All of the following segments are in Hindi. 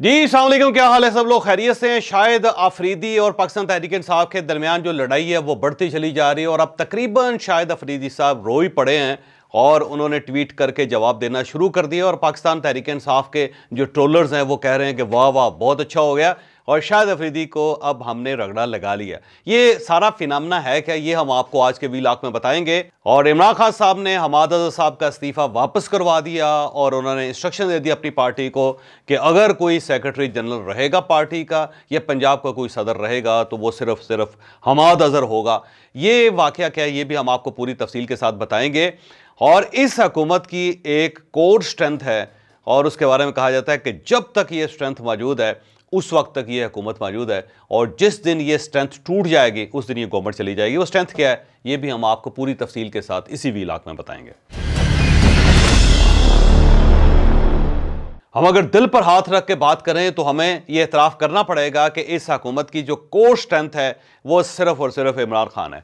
जी सलामकुम क्या हाल है सब लोग खैरियत से हैं शायद आफरीदी और पाकिस्तान तहरीक साहब के दरमियान जो लड़ाई है वो बढ़ती चली जा रही है और अब तकरीबन शायद आफरीदी साहब रो ही पड़े हैं और उन्होंने ट्वीट करके जवाब देना शुरू कर दिया और पाकिस्तान तहरीक इंसाफ के जो ट्रोलर्स हैं वो कह रहे हैं कि वाह वाह बहुत अच्छा हो गया और शाहिद अफरीदी को अब हमने रगड़ा लगा लिया ये सारा फिनामना है क्या ये हम आपको आज के वी लाख में बताएंगे और इमरान खान साहब ने हमाद अजहर साहब का इस्तीफ़ा वापस करवा दिया और उन्होंने इंस्ट्रक्शन दे दिया अपनी पार्टी को कि अगर कोई सेक्रेटरी जनरल रहेगा पार्टी का या पंजाब का कोई सदर रहेगा तो वो सिर्फ सिर्फ हमाद अजहर होगा ये वाक़ क्या है ये भी हम आपको पूरी तफसील के साथ बताएंगे और इस हकूमत की एक कोर स्ट्रेंथ है और उसके बारे में कहा जाता है कि जब तक ये स्ट्रेंथ मौजूद है उस वक्त तक ये हुकूमत मौजूद है और जिस दिन ये स्ट्रेंथ टूट जाएगी उस दिन ये गवर्नमेंट चली जाएगी वो स्ट्रेंथ क्या है ये भी हम आपको पूरी तफसील के साथ इसी भी इलाक में बताएंगे हम अगर दिल पर हाथ रख के बात करें तो हमें यह एतराफ़ करना पड़ेगा कि इस हकूमत की जो कोर स्ट्रेंथ है वो सिर्फ और सिर्फ इमरान खान है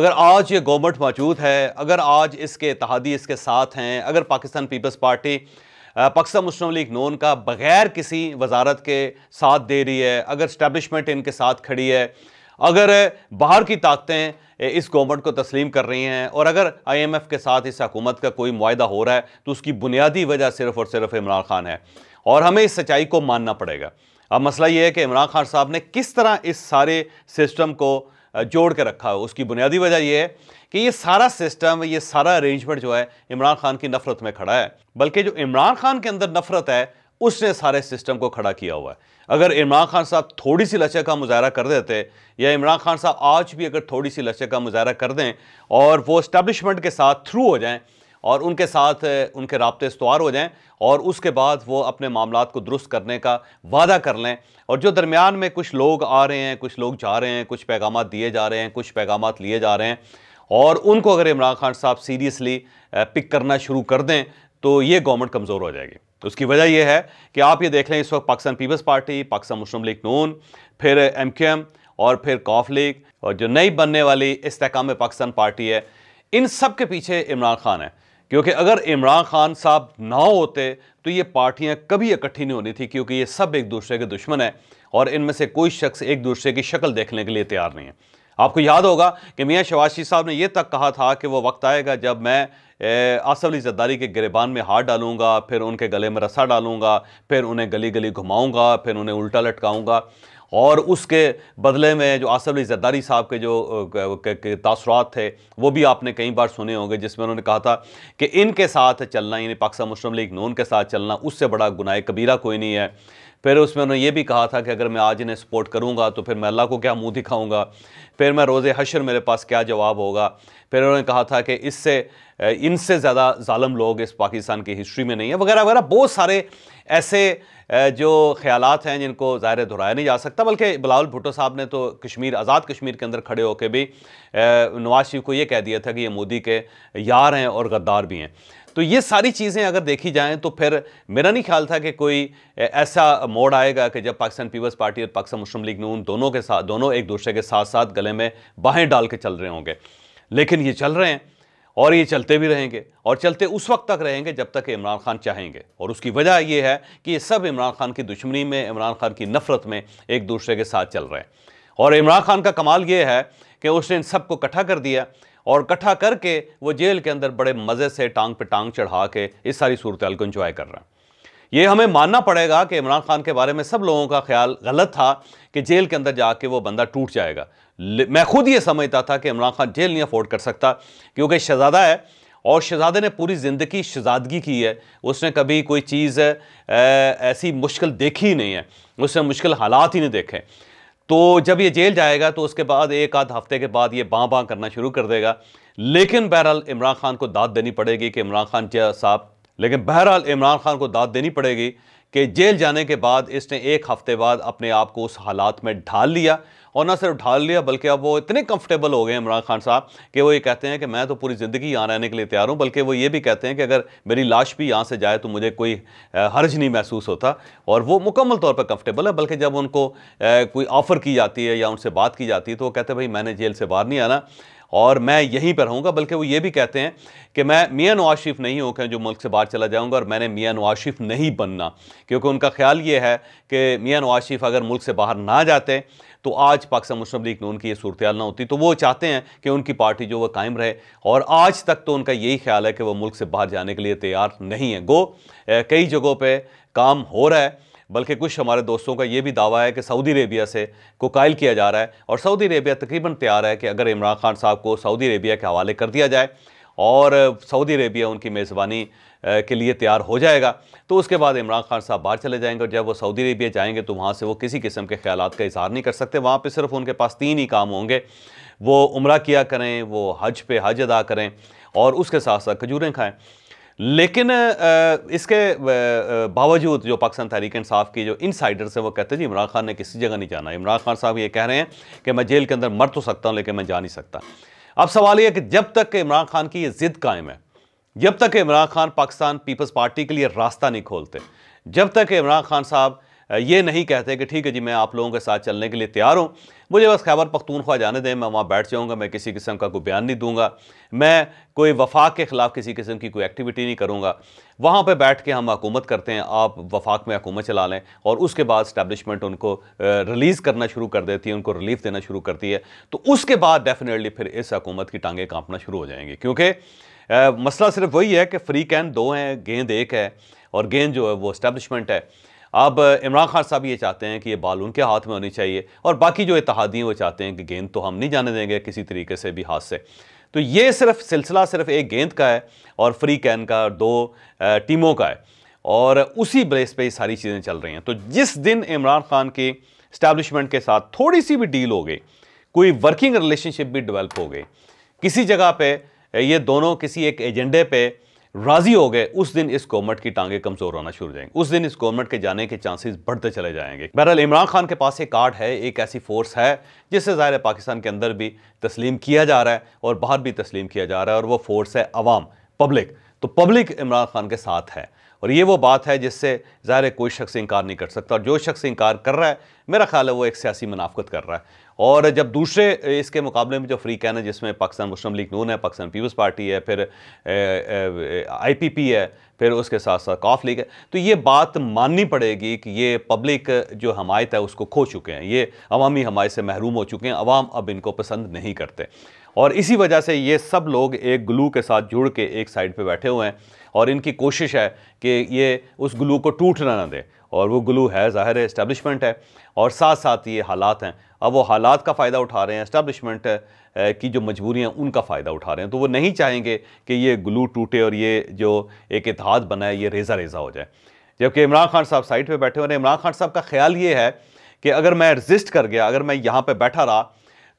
अगर आज ये गवर्नमेंट मौजूद है अगर आज इसके इतिहादी इसके साथ हैं अगर Pakistan People's Party Pakistan Muslim League Noon का बग़ैर किसी वजारत के साथ दे रही है अगर स्टैब्लिशमेंट इनके साथ खड़ी है अगर बाहर की ताकतें इस गवर्नमेंट को तस्लीम कर रही हैं और अगर आईएमएफ के साथ इस हकूमत का कोई माहा हो रहा है तो उसकी बुनियादी वजह सिर्फ और सिर्फ इमरान खान है और हमें इस सच्चाई को मानना पड़ेगा अब मसला ये है कि इमरान खान साहब ने किस तरह इस सारे सिस्टम को जोड़ के रखा है उसकी बुनियादी वजह यह है कि ये सारा सिस्टम ये सारा अरेंजमेंट जो है इमरान खान की नफरत में खड़ा है बल्कि जो इमरान खान के अंदर नफरत है उसने सारे सिस्टम को खड़ा किया हुआ है अगर इमरान खान साहब थोड़ी सी लचक का मुजाहरा कर देते या इमरान खान साहब आज भी अगर थोड़ी सी लचक का मुजाहरा कर दें और वो इस्टबलिशमेंट के साथ थ्रू हो जाएं और उनके साथ उनके रबते इस्तवार हो जाएं और उसके बाद वो अपने मामला को दुरुस्त करने का वादा कर लें और जो दरमियान में कुछ लोग आ रहे हैं कुछ लोग जा रहे हैं कुछ पैगाम दिए जा रहे हैं कुछ पैगाम लिए जा रहे हैं और उनको अगर इमरान खान साहब सीरियसली पिक करना शुरू कर दें तो ये गवर्नमेंट कमज़ोर हो जाएगी उसकी वजह यह है कि आप ये देख लें इस वक्त Pakistan People's Party Pakistan Muslim League Noon फिर एम क्यू एम और फिर कॉफ लीग और जो नई बनने वाली इस्तेकाम पाकिस्तान पार्टी है इन सब के पीछे इमरान खान है क्योंकि अगर इमरान खान साहब ना होते तो ये पार्टियां कभी इकट्ठी नहीं होनी थी क्योंकि ये सब एक दूसरे के दुश्मन है और इनमें से कोई शख्स एक दूसरे की शक्ल देखने के लिए तैयार नहीं है आपको याद होगा कि मियाँ शवाशी साहब ने यह तक कहा था कि वो वक्त आएगा जब मैं आसफ अली जद्दारी के गिरबान में हाथ डालूंगा फिर उनके गले में रस्सा डालूंगा फिर उन्हें गली गली घुमाऊंगा फिर उन्हें उल्टा लटकाऊंगा और उसके बदले में जो आसफ़ अली जद्दारी साहब के जो तासरात थे वो भी आपने कई बार सुने होंगे जिसमें उन्होंने कहा था कि इनके साथ चलना यानी पाकिस्तान मुस्लिम लीग नून के साथ चलना उससे बड़ा गुनाह कबीरा कोई नहीं है फिर उसमें उन्होंने ये भी कहा था कि अगर मैं आज इन्हें सपोर्ट करूँगा तो फिर मैं अल्लाह को क्या मुँह दिखाऊँगा फिर मैं रोज़ हशर मेरे पास क्या जवाब होगा फिर उन्होंने कहा था कि इससे इनसे ज़्यादा ालम लोग इस पाकिस्तान की हिस्ट्री में नहीं है वगैरह वगैरह बहुत सारे ऐसे जो ख्याल हैं जिनको ज़ाहिर दोहराया नहीं जा सकता बल्कि बिलावल भुट्टो साहब ने तो कश्मीर आज़ाद कश्मीर के अंदर खड़े होकर भी नवाज शरीफ को ये कह दिया था कि ये मोदी के यार हैं और गद्दार भी हैं तो ये सारी चीज़ें अगर देखी जाएँ तो फिर मेरा नहीं ख्याल था कि कोई ऐसा मोड़ आएगा कि जब पाकिस्तान पीपल्स पार्टी और पाकिस्तान मुस्लिम लीग नून दोनों के साथ दोनों एक दूसरे के साथ साथ गले में बाहें डाल के चल रहे होंगे लेकिन ये चल रहे हैं और ये चलते भी रहेंगे और चलते उस वक्त तक रहेंगे जब तक इमरान खान चाहेंगे और उसकी वजह यह है कि ये सब इमरान खान की दुश्मनी में इमरान खान की नफरत में एक दूसरे के साथ चल रहे हैं और इमरान खान का कमाल ये है कि उसने इन सबको इकट्ठा कर दिया और इकट्ठा करके वो जेल के अंदर बड़े मज़े से टांग पे टांग चढ़ा के इस सारी सूरत को इंजॉय कर रहा है ये हमें मानना पड़ेगा कि इमरान खान के बारे में सब लोगों का ख्याल गलत था कि जेल के अंदर जाके वो बंदा टूट जाएगा मैं खुद ये समझता था कि इमरान खान जेल नहीं अफोर्ड कर सकता क्योंकि शहजादा है और शहजादे ने पूरी ज़िंदगी शहजादगी की है उसने कभी कोई चीज़ ऐसी मुश्किल देखी ही नहीं है उसने मुश्किल हालात ही नहीं देखे तो जब ये जेल जाएगा तो उसके बाद एक आध हफ्ते के बाद ये बाँ बाँ करना शुरू कर देगा लेकिन बहरहाल इमरान खान को दाद देनी पड़ेगी कि इमरान खान साहब लेकिन बहरहाल इमरान खान को दाद देनी पड़ेगी कि जेल जाने के बाद इसने एक हफ्ते बाद अपने आप को उस हालात में ढाल लिया और ना सिर्फ ढाल लिया बल्कि अब वो इतने कंफर्टेबल हो गए इमरान खान साहब कि वो ये कहते हैं कि मैं तो पूरी ज़िंदगी यहाँ रहने के लिए तैयार हूँ बल्कि वो ये भी कहते हैं कि अगर मेरी लाश भी यहाँ से जाए तो मुझे कोई हर्ज नहीं महसूस होता और वो मुकम्मल तौर पर कम्फर्टेबल है बल्कि जब उनको कोई ऑफ़र की जाती है या उनसे बात की जाती है तो वो कहते हैं भाई मैंने जेल से बाहर नहीं आना और मैं यहीं पर रहूँगा बल्कि वो ये भी कहते हैं कि मैं मियाँ नवाज शरीफ नहीं होकर जो मुल्क से बाहर चला जाऊँगा और मैंने मियाँ नवाज शरीफ नहीं बनना क्योंकि उनका ख्याल ये है कि मियाँ नवाज शरीफ अगर मुल्क से बाहर ना जाते तो आज पाकिस्तान मुस्लिम लीग नून की ये सूरत ना होती तो वो चाहते हैं कि उनकी पार्टी जो वह कायम रहे और आज तक तो उनका यही ख्याल है कि वह मुल्क से बाहर जाने के लिए तैयार नहीं है गो कई जगहों पर काम हो रहा है बल्कि कुछ हमारे दोस्तों का ये भी दावा है कि सऊदी अरेबिया से कोकाइल किया जा रहा है और सऊदी अरेबिया तकरीबन तैयार है कि अगर इमरान खान साहब को सऊदी अरेबिया के हवाले कर दिया जाए और सऊदी अरेबिया उनकी मेज़बानी के लिए तैयार हो जाएगा तो उसके बाद इमरान खान साहब बाहर चले जाएंगे और जब वो सऊदी अरेबिया जाएंगे तो वहाँ से वो किसी किस्म के ख्याल का इजहार नहीं कर सकते वहाँ पर सिर्फ उनके पास तीन ही काम होंगे वो उम्र किया करें वो हज पे हज अदा करें और उसके साथ साथ खजूरें खाएँ लेकिन इसके बावजूद जो पाकिस्तान तहरीक इंसाफ की जो इनसाइडर्स हैं वो कहते हैं जी इमरान खान ने किसी जगह नहीं जाना इमरान खान साहब ये कह रहे हैं कि मैं जेल के अंदर मर तो सकता हूँ लेकिन मैं जा नहीं सकता अब सवाल यह कि जब तक इमरान खान की ये ज़िद कायम है जब तक इमरान खान पाकिस्तान पीपल्स पार्टी के लिए रास्ता नहीं खोलते जब तक इमरान खान साहब ये नहीं कहते कि ठीक है जी मैं आप लोगों के साथ चलने के लिए तैयार हूँ मुझे बस खैबर पख्तूनख्वा जाने दें मैं वहाँ बैठ जाऊँगा मैं किसी किस्म का कोई बयान नहीं दूंगा मैं कोई वफाक के ख़िलाफ़ किसी किस्म की कोई एक्टिविटी नहीं करूँगा वहाँ पर बैठ के हम हकूमत करते हैं आप वफाक में हकूमत चला लें और उसके बाद स्टैब्लिशमेंट उनको रिलीज़ करना शुरू कर देती है उनको रिलीफ देना शुरू करती है तो उसके बाद डेफिनेटली फिर इस हकूमत की टांगें कांपना शुरू हो जाएंगी क्योंकि मसला सिर्फ वही है कि फ्री कैन दो हैं गेंद एक है और गेंद जो है वो इस्टबलिशमेंट है अब इमरान खान साहब ये चाहते हैं कि ये बाल उनके हाथ में होनी चाहिए और बाकी जो इतिहादी हैं वो चाहते हैं कि गेंद तो हम नहीं जाने देंगे किसी तरीके से भी हाथ से तो ये सिर्फ सिलसिला सिर्फ एक गेंद का है और फ्री कैन का दो टीमों का है और उसी बेस पे सारी चीज़ें चल रही हैं तो जिस दिन इमरान खान की इस्टेब्लिशमेंट के साथ थोड़ी सी भी डील हो गई कोई वर्किंग रिलेशनशिप भी डिवेल्प हो गई किसी जगह पर ये दोनों किसी एक एजेंडे पर राजी हो गए उस दिन इस गवर्नमेंट की टांगे कमजोर होना शुरू हो उस दिन इस गवर्नमेंट के जाने के चांसेस बढ़ते चले जाएंगे बहरहाल इमरान खान के पास एक कार्ड है एक ऐसी फोर्स है जिससे ज़ाहिर पाकिस्तान के अंदर भी तस्लीम किया जा रहा है और बाहर भी तस्लीम किया जा रहा है और वह फोर्स है अवाम पब्लिक तो पब्लिक इमरान खान के साथ है और ये वो बात है जिससे ज़ाहिर कोई शख्स इंकार नहीं कर सकता और जो शख्स इंकार कर रहा है मेरा ख्याल है वो एक सियासी मुनाफ्त कर रहा है और जब दूसरे इसके मुकाबले में जो फ्री कैन है जिसमें पाकिस्तान मुस्लिम लीग नून है पाकिस्तान पीपल्स पार्टी है फिर आईपीपी है फिर उसके साथ साथ काफ लीग है तो ये बात माननी पड़ेगी कि ये पब्लिक जो हमायत है उसको खो चुके हैं ये अवामी हमायत से महरूम हो चुके हैं अवाम अब इनको पसंद नहीं करते और इसी वजह से ये सब लोग एक ग्लू के साथ जुड़ के एक साइड पर बैठे हुए हैं और इनकी कोशिश है कि ये उस ग्लू को टूटना ना दे और वो ग्लू है ज़ाहिर इस्टेब्लिशमेंट है और साथ साथ ये हालात हैं अब वो हालात का फ़ायदा उठा रहे हैं इस्टबलिशमेंट की जो मजबूरियाँ उनका फ़ायदा उठा रहे हैं तो वो नहीं चाहेंगे कि ये ग्लू टूटे और ये जो एक इतिहाद बनाए ये रेज़ा रेज़ा हो जाए जबकि इमरान खान साहब साइड पर बैठे हुए हैं इमरान खान साहब का ख्याल ये है कि अगर मैं रजिस्ट कर गया अगर मैं यहाँ पर बैठा रहा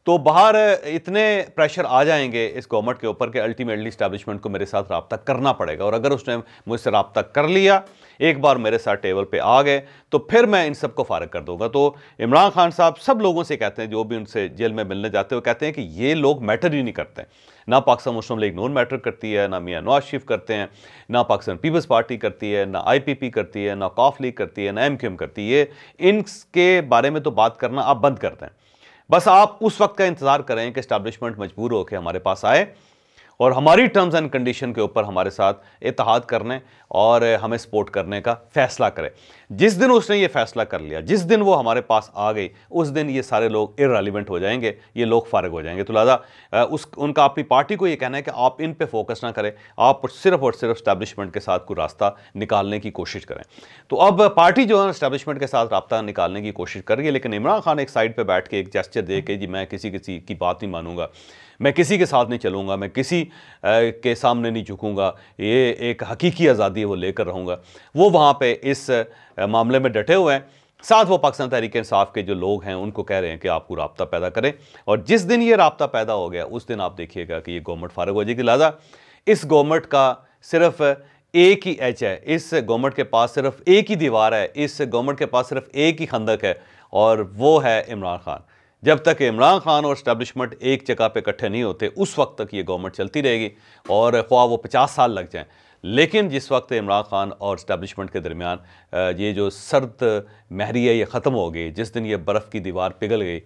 तो बाहर इतने प्रेशर आ जाएंगे इस गवर्नमेंट के ऊपर कि अल्टीमेटली इस्टेब्लिशमेंट को मेरे साथ रबता करना पड़ेगा और अगर उसने मुझसे रबता कर लिया एक बार मेरे साथ टेबल पे आ गए तो फिर मैं इन सबको फारग कर दूंगा तो इमरान खान साहब सब लोगों से कहते हैं जो भी उनसे जेल में मिलने जाते हैं वो कहते हैं कि ये लोग मैटर ही नहीं करते ना Pakistan Muslim League Noon matter करती है ना मियाँ नवाज शरीफ करते हैं ना पाकिस्तान पीपल्स पार्टी करती है ना पी करती है ना काफ लीग करती है ना एम करती है इनके बारे में तो बात करना आप बंद कर दें बस आप उस वक्त का इंतज़ार करें कि स्टैब्लिशमेंट मजबूर होकर हमारे पास आए और हमारी टर्म्स एंड कंडीशन के ऊपर हमारे साथ इतिहाद करने और हमें सपोर्ट करने का फैसला करे जिस दिन उसने ये फैसला कर लिया जिस दिन वो हमारे पास आ गई उस दिन ये सारे लोग इरेलीवेंट हो जाएंगे ये लोग फारग हो जाएंगे तो लिहाजा उस उनका अपनी पार्टी को ये कहना है कि आप इन पर फोकस ना करें आप सिर्फ और सिर्फ स्टैब्लिशमेंट के साथ कोई रास्ता निकालने की कोशिश करें तो अब पार्टी जो है स्टैब्लिशमेंट के साथ रबता निकालने की कोशिश कर रही है लेकिन इमरान खान एक साइड पर बैठ के एक जेस्चर दे के जी मैं किसी किसी की बात नहीं मानूंगा मैं किसी के साथ नहीं चलूँगा मैं किसी के सामने नहीं झुकूँगा ये एक हकीकी आज़ादी वो लेकर रहूँगा वो वहाँ पर इस मामले में डटे हुए हैं साथ वो पाकिस्तान तहरीक इंसाफ के जो लोग हैं उनको कह रहे हैं कि आपको रबता पैदा करें और जिस दिन ये रबता पैदा हो गया उस दिन आप देखिएगा कि ये गवर्नमेंट फारग हो जाएगी लिहाजा इस गवर्नमेंट का सिर्फ एक ही एच है इस गवर्नमेंट के पास सिर्फ एक ही दीवार है इस गवर्नमेंट के पास सिर्फ एक ही खंदक है और वो है इमरान खान जब तक इमरान खान और स्टैब्लिशमेंट एक जगह पे इकट्ठे नहीं होते उस वक्त तक ये गवर्नमेंट चलती रहेगी और ख्वा वो पचास साल लग जाएँ लेकिन जिस वक्त इमरान खान और स्टैब्लिशमेंट के दरमियान ये जो सर्द महरी है ये ख़त्म हो गई जिस दिन ये बर्फ़ की दीवार पिघल गई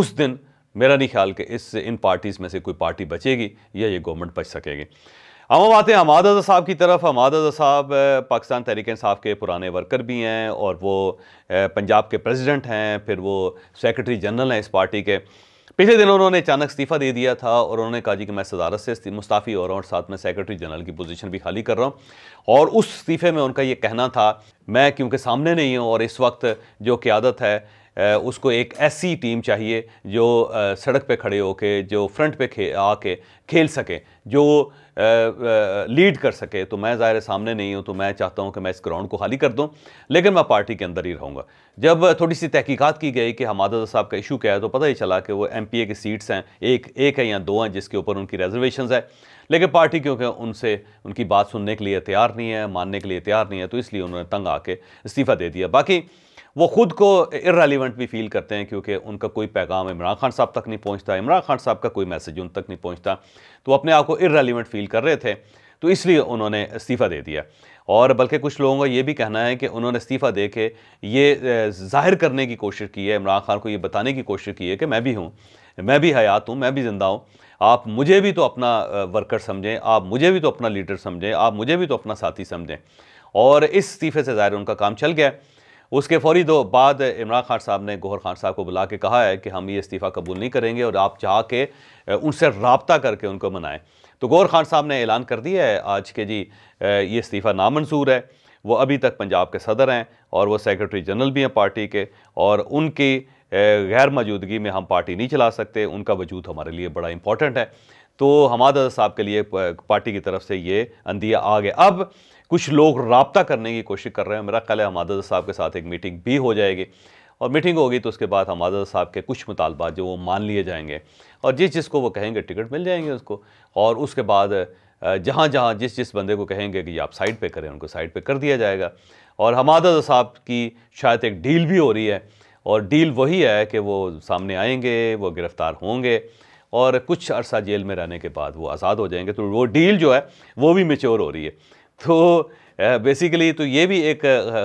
उस दिन मेरा नहीं ख्याल कि इस इन पार्टीज़ में से कोई पार्टी बचेगी या ये गवर्नमेंट बच सकेगी हम आते हैं हमाद अज़ा साहब की तरफ हमाद अज़ा साहब पाकिस्तान तहरीक साहब के पुराने वर्कर भी हैं और वो पंजाब के प्रेसिडेंट हैं फिर वो सेक्रेटरी जनरल हैं इस पार्टी के पिछले दिनों उन्होंने अचानक इस्तीफ़ा दे दिया था और उन्होंने कहा जी कि मैं सदारत से मुस्ताफ़ी हो रहा हूँ और साथ में सेक्रेटरी जनरल की पोजीशन भी खाली कर रहा हूँ और उस इस्तीफ़े में उनका ये कहना था मैं क्योंकि सामने नहीं हूँ और इस वक्त जो क्यादत है उसको एक ऐसी टीम चाहिए जो सड़क पे खड़े होके जो फ्रंट पे खे आके खेल सके जो लीड कर सके तो मैं ज़ाहिर सामने नहीं हूँ तो मैं चाहता हूँ कि मैं इस ग्राउंड को खाली कर दूँ लेकिन मैं पार्टी के अंदर ही रहूँगा जब थोड़ी सी तहकीकात की गई कि हमादा साहब का इशू क्या है तो पता ही चला कि वो एम पी ए की सीट्स हैं एक एक है या दो हैं जिसके ऊपर उनकी रेज़र्वेशन है लेकिन पार्टी क्योंकि उनसे उनकी बात सुनने के लिए तैयार नहीं है मानने के लिए तैयार नहीं है तो इसलिए उन्होंने तंग आके इस्तीफ़ा दे दिया बाकी वो ख़ुद को इरेलीवेंट भी फील करते हैं क्योंकि उनका कोई पैगाम इमरान खान साहब तक नहीं पहुँचता इमरान खान साहब का कोई मैसेज उन तक नहीं पहुँचता तो अपने आप को इरेलीवेंट फील कर रहे थे तो इसलिए उन्होंने इस्तीफ़ा दे दिया और बल्कि कुछ लोगों का ये भी कहना है कि उन्होंने इस्तीफ़ा दे के ये जाहिर करने की कोशिश की है इमरान खान को ये बताने की कोशिश की है कि मैं भी हूँ मैं भी हयात हूँ मैं भी ज़िंदा हूँ आप मुझे भी तो अपना वर्कर समझें आप मुझे भी तो अपना लीडर समझें आप मुझे भी तो अपना साथी समझें और इस इस्तीफ़े से ज़ाहिर उनका काम चल गया उसके फौरी दो बाद इमरान खान साहब ने गोहर खान साहब को बुला के कहा है कि हम ये इस्तीफ़ा कबूल नहीं करेंगे और आप चाह के उनसे रबता करके उनको मनाएं तो गौर खान साहब ने ऐलान कर दिया है आज के जी ये इस्तीफ़ा नामंजूर है वो अभी तक पंजाब के सदर हैं और वह सेक्रेटरी जनरल भी हैं पार्टी के और उनकी गैर मौजूदगी में हम पार्टी नहीं चला सकते उनका वजूद हमारे लिए बड़ा इंपॉर्टेंट है तो हमाद साहब के लिए पार्टी की तरफ से ये अंदिया आ गया अब कुछ लोग रबता करने की कोशिश कर रहे हैं मेरा कल हमादा साहब के साथ एक मीटिंग भी हो जाएगी और मीटिंग होगी तो उसके बाद हमादा साहब के कुछ मुतालबात जो वो मान लिए जाएंगे और जिस जिसको वो कहेंगे टिकट मिल जाएंगे उसको और उसके बाद जहाँ जहाँ जिस जिस बंदे को कहेंगे कि आप साइड पर करें उनको साइड पर कर दिया जाएगा और हमादा साहब की शायद एक डील भी हो रही है और डील वही है कि वो सामने आएंगे वो गिरफ़्तार होंगे और कुछ अरसा जेल में रहने के बाद वो आज़ाद हो जाएंगे तो वो डील जो है वो भी मेच्योर हो रही है तो बेसिकली तो ये भी एक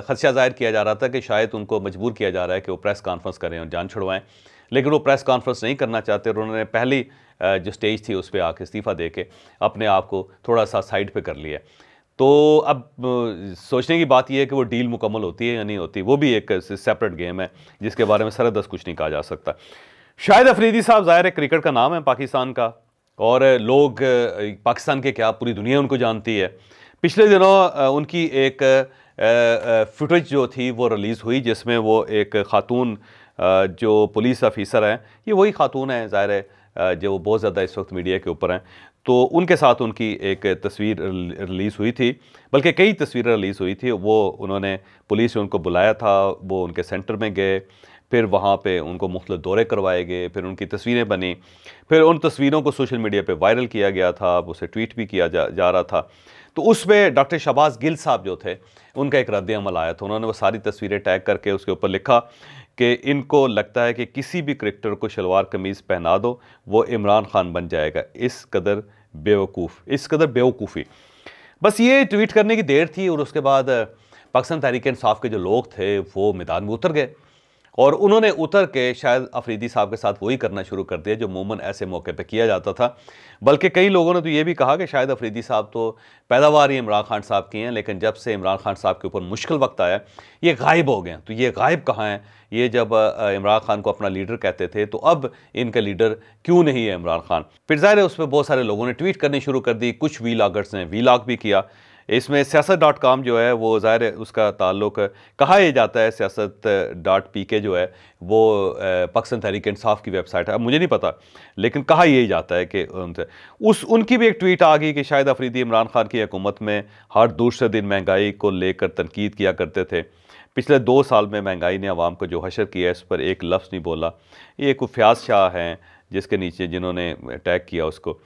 खदशा जाहिर किया जा रहा था कि शायद उनको मजबूर किया जा रहा है कि वो प्रेस कॉन्फ्रेंस करें और जान छुड़वाएं लेकिन वो प्रेस कॉन्फ्रेंस नहीं करना चाहते और उन्होंने पहली जो स्टेज थी उस पर आके इस्तीफ़ा दे के अपने आप को थोड़ा सा साइड पर कर लिया तो अब सोचने की बात यह है कि वो डील मुकम्मल होती है या नहीं होती वो भी एक सेपरेट गेम है जिसके बारे में सरदस्त कुछ नहीं कहा जा सकता शाहिद अफरीदी साहब ज़ाहिर है क्रिकेट का नाम है पाकिस्तान का और लोग पाकिस्तान के क्या पूरी दुनिया उनको जानती है पिछले दिनों उनकी एक फुटेज जो थी वो रिलीज़ हुई जिसमें वो एक ख़ातून जो पुलिस ऑफिसर हैं ये वही ख़ातून हैं ज़ाहिर है जो बहुत ज़्यादा इस वक्त मीडिया के ऊपर हैं तो उनके साथ उनकी एक तस्वीर रिलीज़ हुई थी बल्कि कई तस्वीरें रिलीज़ हुई थी वो उन्होंने पुलिस ने उनको बुलाया था वो उनके सेंटर में गए फिर वहाँ पे उनको मुख्त दौरे करवाए गए फिर उनकी तस्वीरें बनी फिर उन तस्वीरों को सोशल मीडिया पे वायरल किया गया था उसे ट्वीट भी किया जा जा रहा था तो उसमें डॉक्टर शबाज गिल साहब जो थे उनका एक रद्द अमल आया था उन्होंने वो सारी तस्वीरें टैग करके उसके ऊपर लिखा कि इनको लगता है कि किसी भी क्रिकेटर को शलवार कमीज़ पहना दो वो इमरान खान बन जाएगा इस कदर बेवकूफ़ इस कदर बेवकूफ़ी बस ये ट्वीट करने की देर थी और उसके बाद पाकिस्तान तहरीक इंसाफ के जो लोग थे वो मैदान में उतर गए और उन्होंने उतर के शायद अफरीदी साहब के साथ वही करना शुरू कर दिया जो मूमन ऐसे मौके पर किया जाता था बल्कि कई लोगों ने तो ये भी कहा कि शायद अफरीदी साहब तो पैदावार ही इमरान खान साहब की हैं लेकिन जब से इमरान खान साहब के ऊपर मुश्किल वक्त आया ये गायब हो गए तो ये गायब कहाँ हैं ये जब इमरान खान को अपना लीडर कहते थे तो अब इनका लीडर क्यों नहीं है इमरान खान फिर ज़ाहिर है उस पर बहुत सारे लोगों ने ट्वीट करनी शुरू कर दी कुछ वी लागर्स ने वी लाग भी किया इसमें सियासत डॉट कॉम जो है वो ज़ाहिर उसका ताल्लुक कहा यह जाता है सियासत डॉट पी के जो है वो पाकिस्तान तहरीक इंसाफ की वेबसाइट है अब मुझे नहीं पता लेकिन कहा यही जाता है कि उनसे उस उनकी भी एक ट्वीट आ गई कि शायद अफरीदी इमरान खान की हकूमत में हर दूसरे दिन महंगाई को लेकर तनकीद किया करते थे पिछले दो साल में महंगाई ने आवाम को जो हशर किया है इस पर एक लफ्ज़ नहीं बोला ये कुफ्याज शाह हैं जिसके नीचे जिन्होंने अटैक किया उसको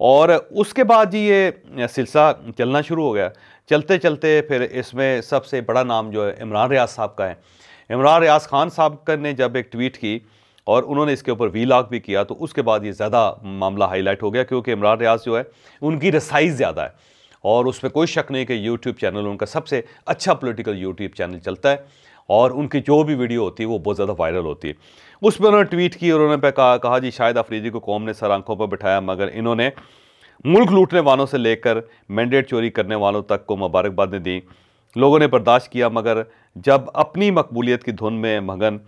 और उसके बाद जी ये सिलसिला चलना शुरू हो गया चलते चलते फिर इसमें सबसे बड़ा नाम जो है इमरान रियाज साहब का है इमरान रियाज खान साहब ने जब एक ट्वीट की और उन्होंने इसके ऊपर वी लाख भी किया तो उसके बाद ये ज़्यादा मामला हाईलाइट हो गया क्योंकि इमरान रियाज जो है उनकी रसाई ज़्यादा है और उस पर कोई शक नहीं कि यूट्यूब चैनल उनका सबसे अच्छा पोलिटिकल यूट्यूब चैनल चलता है और उनकी जो भी वीडियो होती है वो बहुत ज़्यादा वायरल होती है उस पर उन्होंने ट्वीट की और उन्होंने कहा, कहा जी शायद अफरीदी को कौम ने सर आंखों पर बिठाया मगर इन्होंने मुल्क लूटने वालों से लेकर मैंडेट चोरी करने वालों तक को मुबारकबादें दी लोगों ने बर्दाश्त किया मगर जब अपनी मकबूलियत की धुन में मगन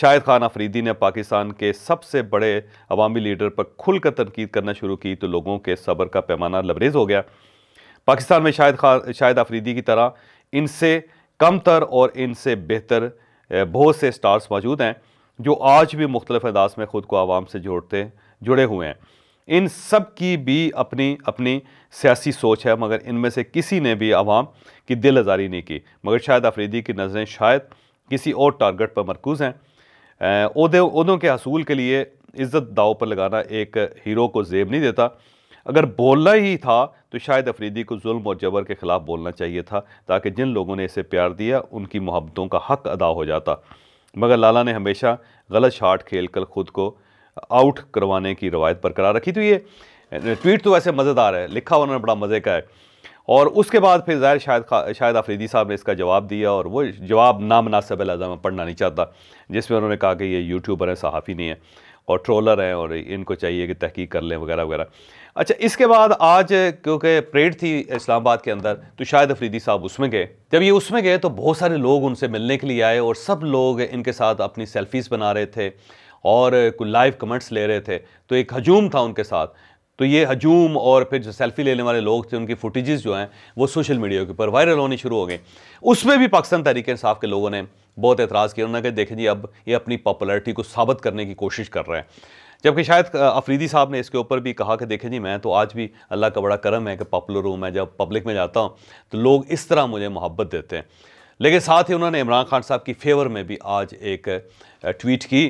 शाहिद खान अफरीदी ने पाकिस्तान के सबसे बड़े अवामी लीडर पर खुलकर तनकीद करना शुरू की तो लोगों के सब्र का पैमाना लबरेज हो गया पाकिस्तान में शाहिद खान शाहिद अफरीदी की तरह इनसे कमतर और इनसे बेहतर बहुत से स्टार्स मौजूद हैं जो आज भी मुख्तलिफ अंदाज में ख़ुद को आवाम से जोड़ते जुड़े हुए हैं इन सब की भी अपनी अपनी सियासी सोच है मगर इनमें से किसी ने भी आवाम की दिल आज़ारी नहीं की मगर शायद अफरीदी की नज़रें शायद किसी और टारगेट पर मरकूज़ हैं उहदों के हसूल के लिए इज़्ज़त दाव पर लगाना एक हीरो को जेब नहीं देता अगर बोलना ही था तो शायद अफरीदी को जुल्म और जबर के ख़िलाफ़ बोलना चाहिए था ताकि जिन लोगों ने इसे प्यार दिया उनकी मोहब्बतों का हक अदा हो जाता मगर लाला ने हमेशा गलत शाट खेल कर ख़ुद को आउट करवाने की रवायत बरकरार रखी थी तो ये ट्वीट तो वैसे मज़ेदार है लिखा उन्होंने बड़ा मज़े का है और उसके बाद फिर ज़ाहिर शायद शायद आफरीदी साहब ने इसका जवाब दिया और वो जवाब नामनासब में पढ़ना नहीं चाहता जिसमें उन्होंने कहा कि ये यूट्यूबर है सहाफ़ी नहीं है और ट्रोलर हैं और इनको चाहिए कि तहकीक कर लें वगैरह वगैरह अच्छा इसके बाद आज क्योंकि परेड थी इस्लामाबाद के अंदर तो शाहिद अफरीदी साहब उसमें गए जब ये उसमें गए तो बहुत सारे लोग उनसे मिलने के लिए आए और सब लोग इनके साथ अपनी सेल्फीज़ बना रहे थे और कुछ लाइव कमेंट्स ले रहे थे तो एक हजूम था उनके साथ तो ये हजूम और फिर जो सेल्फी लेने वाले लोग थे उनकी फुटेज जो हैं वो सोशल मीडिया के ऊपर वायरल होनी शुरू हो गई उसमें भी पाकिस्तान तरीक़े साफ के लोगों ने बहुत एतराज़ किया उन्होंने कहा देखें जी अब ये अपनी पॉपुलरिटी को साबित करने की कोशिश कर रहे हैं जबकि शायद अफरीदी साहब ने इसके ऊपर भी कहा कि देखें जी मैं तो आज भी अल्लाह का बड़ा करम है कि पॉपुलर हूँ मैं जब पब्लिक में जाता हूँ तो लोग इस तरह मुझे मोहब्बत देते हैं लेकिन साथ ही उन्होंने इमरान खान साहब की फेवर में भी आज एक ट्वीट की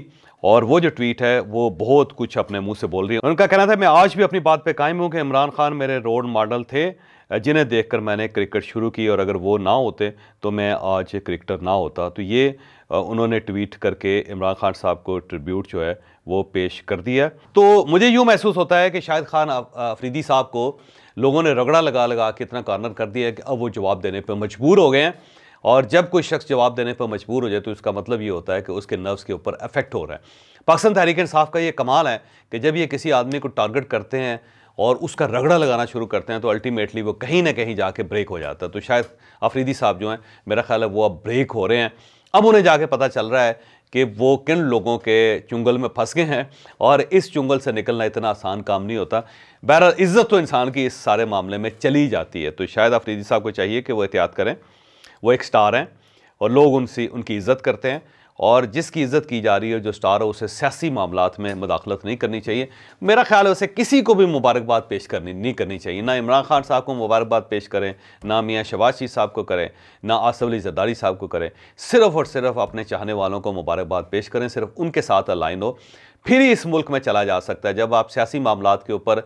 और वो जो ट्वीट है वो बहुत कुछ अपने मुंह से बोल रही है उनका कहना था मैं आज भी अपनी बात पे कायम हूँ कि इमरान खान मेरे रोल मॉडल थे जिन्हें देखकर मैंने क्रिकेट शुरू की और अगर वो ना होते तो मैं आज क्रिकेटर ना होता तो ये उन्होंने ट्वीट करके इमरान खान साहब को ट्रिब्यूट जो है वो पेश कर दिया तो मुझे यूँ महसूस होता है कि शाहिद खान अफरीदी साहब को लोगों ने रगड़ा लगा लगा के इतना कॉर्नर कर दिया कि अब वो जवाब देने पर मजबूर हो गए हैं और जब कोई शख्स जवाब देने पर मजबूर हो जाए तो इसका मतलब ये होता है कि उसके नर्व्स के ऊपर अफेक्ट हो रहा है पाकिस्तान तहरीक इंसाफ का ये कमाल है कि जब ये किसी आदमी को टारगेट करते हैं और उसका रगड़ा लगाना शुरू करते हैं तो अल्टीमेटली वो कहीं ना कहीं जाके ब्रेक हो जाता है तो शायद अफरीदी साहब जो हैं मेरा ख्याल है वो अब ब्रेक हो रहे हैं अब उन्हें जाके पता चल रहा है कि वो किन लोगों के चुंगल में फंस गए हैं और इस चुंगल से निकलना इतना आसान काम नहीं होता बहरहाल इज्जत तो इंसान की इस सारे मामले में चली जाती है तो शायद अफरीदी साहब को चाहिए कि वो एहतियात करें वो एक स्टार हैं और लोग उनसे उनकी इज़्ज़त करते हैं और जिसकी इज्जत की जा रही है जो स्टार हो उसे सियासी मामला में मुदाखलत नहीं करनी चाहिए मेरा ख्याल है उसे किसी को भी मुबारकबाद पेश करनी नहीं करनी चाहिए ना इमरान खान साहब को मुबारकबाद पेश करें ना मियाँ शबाज शरीफ साहब को करें ना आसफ अली जरदारी साहब को करें सिर्फ और सिर्फ अपने चाहने वालों को मुबारकबाद पेश करें सिर्फ उनके साथ अलाइन हो फिर ही इस मुल्क में चला जा सकता है जब आप सियासी मामला के ऊपर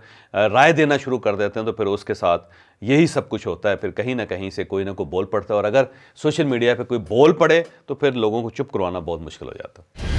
राय देना शुरू कर देते हैं तो फिर उसके साथ यही सब कुछ होता है फिर कहीं ना कहीं से कोई ना कोई बोल पड़ता है और अगर सोशल मीडिया पर कोई बोल पड़े तो फिर लोगों को चुप करवाना बहुत मुश्किल हो जाता है